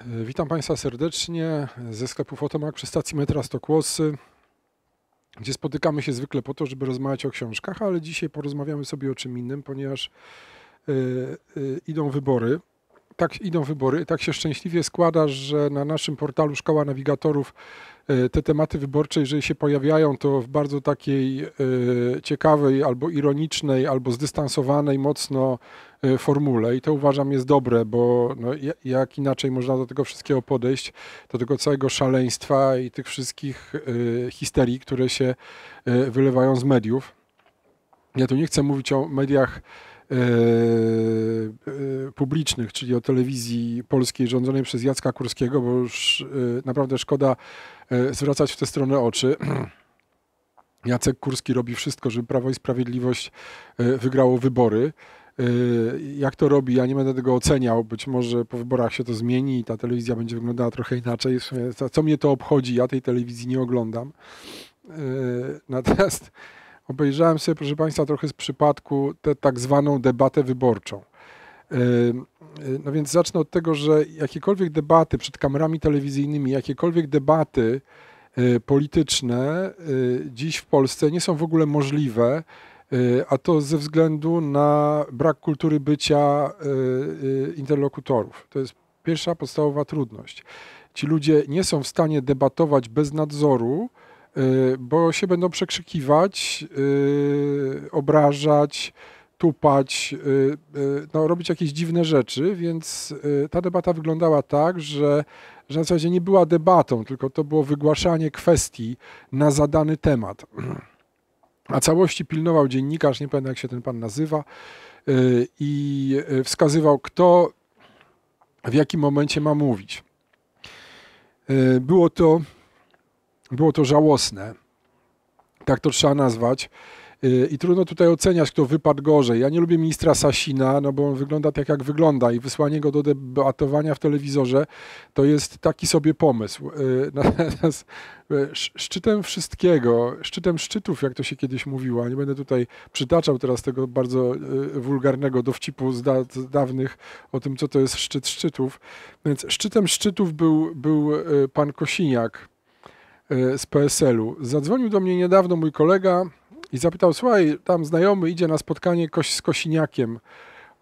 E, witam Państwa serdecznie ze sklepu fotomag przy stacji metra Stokłosy, gdzie spotykamy się zwykle po to, żeby rozmawiać o książkach, ale dzisiaj porozmawiamy sobie o czym innym, ponieważ e, e, idą wybory tak idą wybory, tak się szczęśliwie składa, że na naszym portalu Szkoła Nawigatorów e, te tematy wyborcze, jeżeli się pojawiają, to w bardzo takiej e, ciekawej, albo ironicznej, albo zdystansowanej mocno e, formule i to uważam jest dobre, bo no, jak inaczej można do tego wszystkiego podejść, do tego całego szaleństwa i tych wszystkich histerii, które się wylewają z mediów. Ja tu nie chcę mówić o mediach E, e, publicznych, czyli o telewizji polskiej rządzonej przez Jacka Kurskiego, bo już e, naprawdę szkoda zwracać w tę stronę oczy. Jacek Kurski robi wszystko, żeby Prawo i Sprawiedliwość wygrało wybory. Jak to robi, ja nie będę tego oceniał. Być może po wyborach się to zmieni i ta telewizja będzie wyglądała trochę inaczej. Co mnie to obchodzi? Ja tej telewizji nie oglądam. Natomiast obejrzałem sobie, proszę Państwa, trochę z przypadku tę tak zwaną debatę wyborczą. Yy, yy, no więc zacznę od tego, że jakiekolwiek debaty przed kamerami telewizyjnymi, jakiekolwiek debaty yy, polityczne dziś w Polsce nie są w ogóle możliwe, a to ze względu na brak kultury bycia interlokutorów. To jest pierwsza podstawowa trudność. Ci ludzie nie są w stanie debatować bez nadzoru, Y, bo się będą przekrzykiwać, y, obrażać, tupać, y, no, robić jakieś dziwne rzeczy, więc ta debata wyglądała tak, że, że na zasadzie nie była debatą, tylko to było wygłaszanie kwestii na zadany temat. A całości pilnował dziennikarz, nie pamiętam jak się ten pan nazywa, i wskazywał, kto w jakim momencie ma mówić. Było to było to żałosne. Tak to trzeba nazwać. Y, I trudno tutaj oceniać, kto wypadł gorzej. Ja nie lubię ministra Sasina, no bo on wygląda tak, jak wygląda i wysłanie go do debatowania w telewizorze to jest taki sobie pomysł. Y, Natomiast y, szczytem wszystkiego, szczytem szczytów, jak to się kiedyś mówiło, nie będę tutaj przytaczał teraz tego bardzo wulgarnego dowcipu z, da, z dawnych o tym, co to jest szczyt szczytów. Więc szczytem szczytów był, był pan Kosiniak, Y, z PSL-u. Zadzwonił do mnie niedawno mój kolega i zapytał, słuchaj, tam znajomy idzie na spotkanie z Kosiniakiem.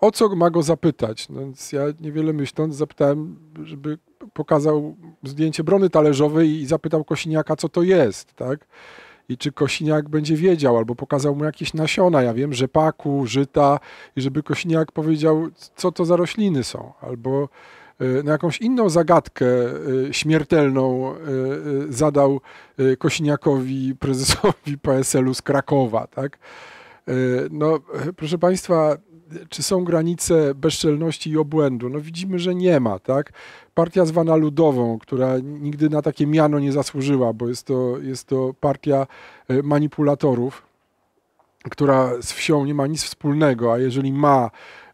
O co ma go zapytać? No więc ja niewiele myśląc zapytałem, żeby pokazał zdjęcie brony talerzowej i zapytał Kosiniaka, co to jest, tak? i czy Kosiniak będzie wiedział, albo pokazał mu jakieś nasiona, ja wiem, rzepaku, żyta, i żeby Kosiniak powiedział, co to za rośliny są, albo Y, na jakąś inną zagadkę y, śmiertelną y, zadał Kosiniakowi, prezesowi PSL-u z Krakowa. Tak? No, proszę Państwa, czy są granice bezczelności i obłędu? No widzimy, że nie ma, tak? Partia zwana ludową, która nigdy na takie miano nie zasłużyła, bo jest to, jest to partia manipulatorów, która z wsią nie ma nic wspólnego, a jeżeli ma,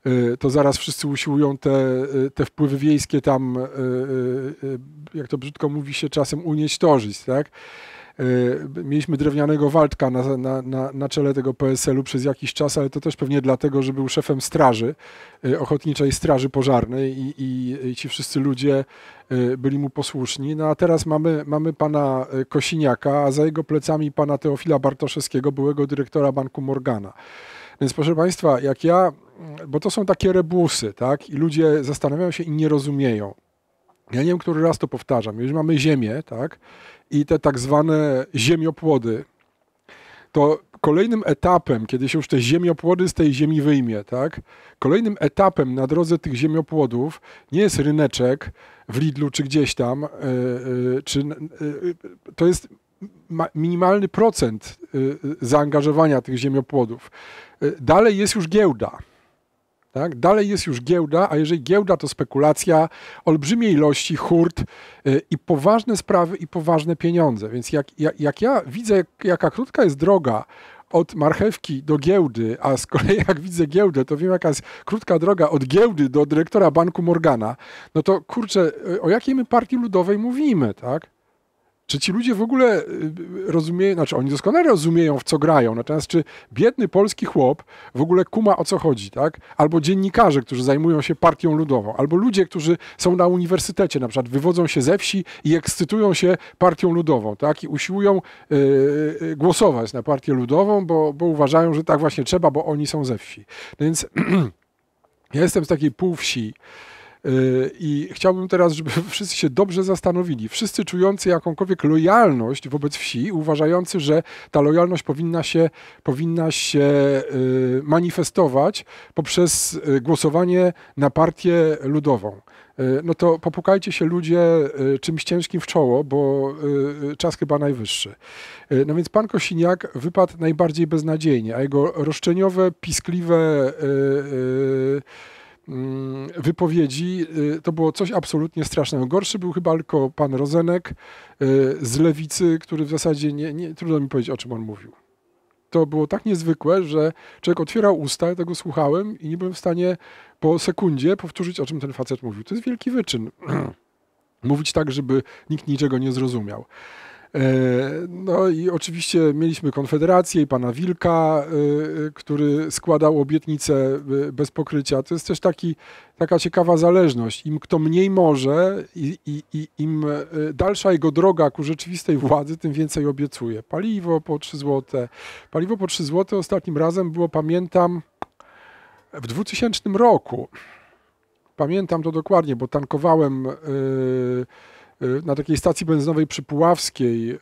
Y, to zaraz wszyscy usiłują te, y, te wpływy wiejskie tam, y, jak to brzydko mówi się, czasem unieść torzyć, tak? Mieliśmy drewnianego Waldka na, na, na, na czele tego PSL-u przez jakiś czas, ale to też pewnie dlatego, że był szefem straży, ochotniczej straży pożarnej i, i, i ci wszyscy ludzie byli mu posłuszni. No a teraz mamy, mamy pana Kosiniaka, a za jego plecami pana Teofila Bartoszewskiego, byłego dyrektora banku Morgana. Więc proszę Państwa, jak ja, bo to są takie rebusy, tak? I ludzie zastanawiają się i nie rozumieją. Ja nie wiem, który raz to powtarzam. Jeżeli mamy ziemię, tak? I te tak zwane ziemiopłody, to kolejnym etapem, kiedy się już te ziemiopłody z tej ziemi wyjmie, tak? Kolejnym etapem na drodze tych ziemiopłodów nie jest ryneczek w Lidlu czy gdzieś tam, yy, yy, czy, yy, to jest minimalny procent y, y, zaangażowania tych ziemiopłodów. Y, dalej jest już giełda. Tak? Dalej jest już giełda, a jeżeli giełda to spekulacja, olbrzymie ilości, hurt i poważne sprawy i poważne pieniądze. Więc jak, jak, jak ja widzę, jaka krótka jest droga od marchewki do giełdy, a z kolei jak widzę giełdę, to wiem, jaka jest krótka droga od giełdy do dyrektora banku Morgana, no to kurczę, o jakiej my partii ludowej mówimy, tak? czy ci ludzie w ogóle y, y, rozumieją, znaczy oni doskonale rozumieją, w co grają, natomiast czy biedny polski chłop w ogóle kuma o co chodzi, tak? Albo dziennikarze, którzy zajmują się partią ludową, albo ludzie, którzy są na uniwersytecie, na przykład wywodzą się ze wsi i ekscytują się partią ludową, tak? I usiłują yy, głosować na partię ludową, bo, bo uważają, że tak właśnie trzeba, bo oni są ze wsi. więc ja jestem z takiej półwsi, Y, I chciałbym teraz, żeby wszyscy się dobrze zastanowili. Wszyscy czujący jakąkolwiek lojalność wobec wsi, uważający, że ta lojalność powinna się, powinna się y, manifestować poprzez y, głosowanie na partię ludową no to popukajcie się ludzie czymś ciężkim w czoło, bo czas chyba najwyższy. No więc pan Kosiniak wypadł najbardziej beznadziejnie, a jego roszczeniowe, piskliwe Mm, wypowiedzi. Y, to było coś absolutnie strasznego. Gorszy był chyba tylko pan Rozenek y, z lewicy, który w zasadzie nie, nie, trudno mi powiedzieć, o czym on mówił. To było tak niezwykłe, że człowiek otwierał usta, ja tego słuchałem i nie byłem w stanie po sekundzie powtórzyć, o czym ten facet mówił. To jest wielki wyczyn. Mówić tak, żeby nikt niczego nie zrozumiał. E, no i oczywiście mieliśmy Konfederację i pana Wilka, e, e, który składał obietnice bez pokrycia. To jest też taki, taka ciekawa zależność. Im kto mniej może i, i, i im dalsza jego droga ku rzeczywistej władzy, tym więcej obiecuje. Paliwo po 3 zł. Paliwo po 3 zł ostatnim razem było, pamiętam, w 2000 roku. Pamiętam to dokładnie, bo tankowałem... Yy, Y, na takiej stacji benzynowej przy Puławskiej y,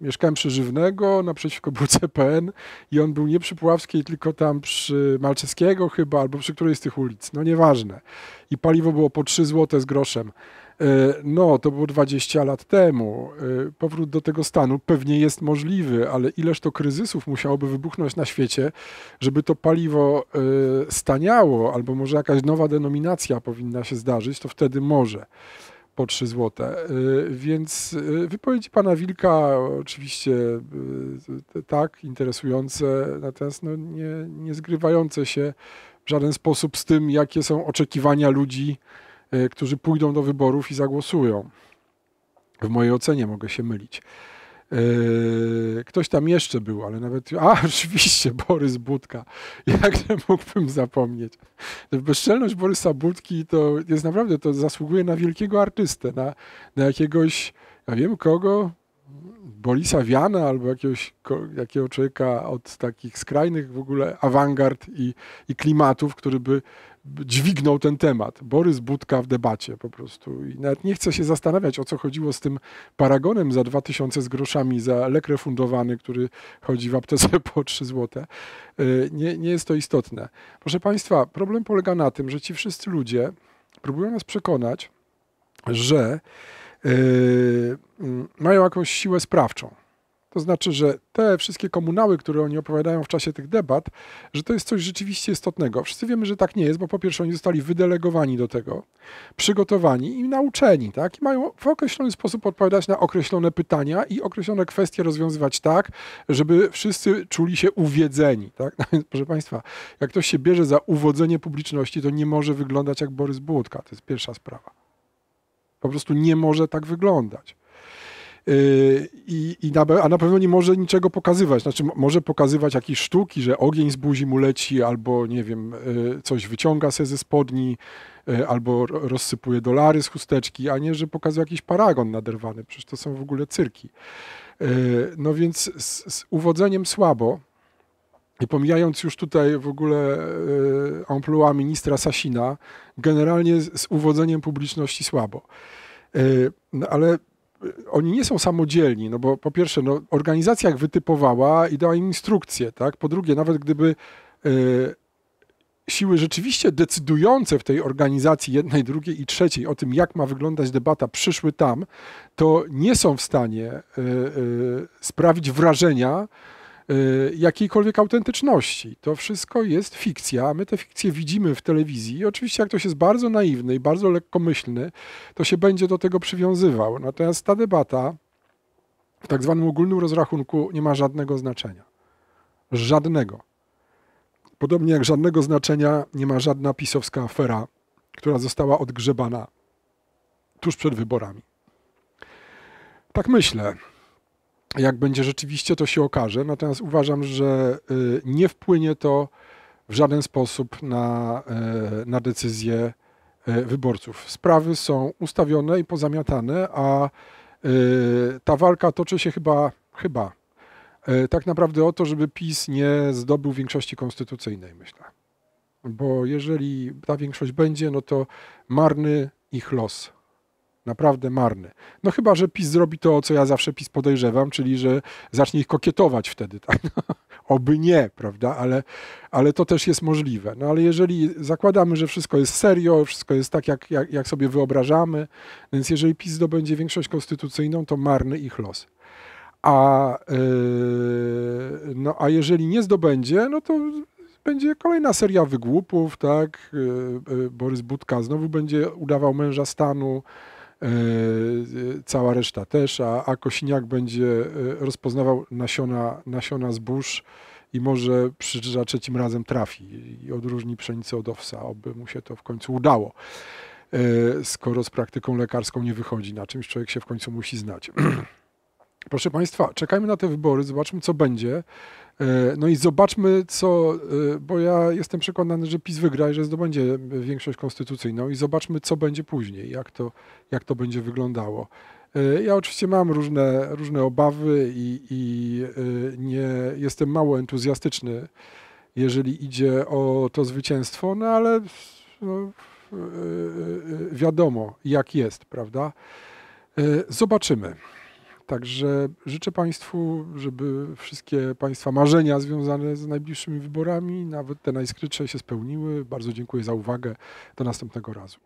mieszkałem przy Żywnego, naprzeciwko był CPN i on był nie przy Puławskiej, tylko tam przy Malczewskiego chyba, albo przy którejś z tych ulic, no nieważne. I paliwo było po 3 zł z groszem. Y, no, to było 20 lat temu. Powrót do tego stanu pewnie jest możliwy, ale ileż to kryzysów musiałoby wybuchnąć na świecie, żeby to paliwo staniało, albo może jakaś nowa denominacja powinna się zdarzyć, to wtedy może po 3 złote, y, Więc y, wypowiedzi pana Wilka oczywiście y, tak, interesujące, natomiast no nie, nie zgrywające się w żaden sposób z tym, jakie są oczekiwania ludzi, którzy pójdą do wyborów i zagłosują. W mojej ocenie mogę się mylić. Yy, ktoś tam jeszcze był, ale nawet. A, oczywiście, Borys Budka. Jakże mógłbym zapomnieć. No, bezczelność Borysa Budki to jest naprawdę, to zasługuje na wielkiego artystę, na, na jakiegoś, ja wiem kogo, Bolisa Wiana albo jakiegoś, jakiego człowieka od takich skrajnych w ogóle awangard i, i klimatów, który by dźwignął ten temat. Borys Budka w debacie po prostu. I nawet nie chcę się zastanawiać, o co chodziło z tym paragonem za 2000 z groszami, za lek refundowany, który chodzi w aptece po 3 zł. Y, nie, nie jest to istotne. Proszę Państwa, problem polega na tym, że ci wszyscy ludzie próbują nas przekonać, że yy, mają jakąś siłę sprawczą to znaczy, że te wszystkie komunały, które oni opowiadają w czasie tych debat, że to jest coś rzeczywiście istotnego. Wszyscy wiemy, że tak nie jest, bo po pierwsze oni zostali wydelegowani do tego, przygotowani i nauczeni, tak? I mają w określony sposób odpowiadać na określone pytania i określone kwestie rozwiązywać tak, żeby wszyscy czuli się uwiedzeni, tak? No więc, proszę Państwa, jak ktoś się bierze za uwodzenie publiczności, to nie może wyglądać jak Borys Budka. To jest pierwsza sprawa. Po prostu nie może tak wyglądać. Y, I, i na, a na pewno nie może niczego pokazywać. Znaczy, może pokazywać jakieś sztuki, że ogień z buzi mu leci, albo nie wiem, y, coś wyciąga se ze spodni, y, albo rozsypuje dolary z chusteczki, a nie, że pokazuje jakiś paragon naderwany. Przecież to są w ogóle cyrki. No więc z, z uwodzeniem słabo. I pomijając już tutaj w ogóle amplua ministra Sasina, generalnie z, z uwodzeniem publiczności słabo. No ale oni nie są samodzielni, no bo po pierwsze, no, organizacja ich wytypowała i dała im instrukcje, tak? Po drugie, nawet gdyby e, siły rzeczywiście decydujące w tej organizacji jednej, drugiej i trzeciej o tym, jak ma wyglądać debata, przyszły tam, to nie są w stanie e, e, sprawić wrażenia, Y, jakiejkolwiek autentyczności. To wszystko jest fikcja, my te fikcje widzimy w telewizji i oczywiście jak ktoś jest bardzo naiwny i bardzo lekkomyślny, to się będzie do tego przywiązywał. Natomiast ta debata w tak zwanym ogólnym rozrachunku nie ma żadnego znaczenia. Żadnego. Podobnie jak żadnego znaczenia nie ma żadna pisowska afera, która została odgrzebana tuż przed wyborami. Tak myślę jak będzie rzeczywiście, to się okaże. Natomiast uważam, że y, nie wpłynie to w żaden sposób na, y, na decyzje y, wyborców. Sprawy są ustawione i pozamiatane, a ta walka toczy się chyba, chyba tak naprawdę o to, żeby PiS nie zdobył większości konstytucyjnej, myślę. Bo jeżeli ta większość będzie, no to marny ich los. Naprawdę marny. No chyba, że PiS zrobi to, co ja zawsze PiS podejrzewam, czyli że zacznie ich kokietować wtedy. Tak? No, oby nie, prawda? Ale, ale to też jest możliwe. No ale jeżeli zakładamy, że wszystko jest serio, wszystko jest tak, jak, jak, jak sobie wyobrażamy, więc jeżeli PiS zdobędzie większość konstytucyjną, to marny ich los. A, yy, no, a jeżeli nie zdobędzie, no to będzie kolejna seria wygłupów, tak? E, e, Borys Budka znowu będzie udawał męża stanu. E, e, cała reszta też, a, a kosiniak będzie e, rozpoznawał nasiona, nasiona zbóż i może przy, za trzecim razem trafi i odróżni pszenicę od owsa, oby mu się to w końcu udało skoro z praktyką lekarską nie wychodzi, na czymś człowiek się w końcu musi znać. Proszę Państwa, czekajmy na te wybory, zobaczmy, co będzie. E, no i zobaczmy, co, e, bo ja jestem przekonany, że PiS wygra i że zdobędzie większość konstytucyjną i zobaczmy, co będzie później, jak to, jak to będzie wyglądało. E, ja oczywiście mam różne, różne obawy i, i nie, jestem mało entuzjastyczny, jeżeli idzie o to zwycięstwo, no ale no, wiadomo, jak jest, prawda? Zobaczymy. Także życzę Państwu, żeby wszystkie Państwa marzenia związane z najbliższymi wyborami, nawet te najskrytsze się spełniły. Bardzo dziękuję za uwagę. Do następnego razu.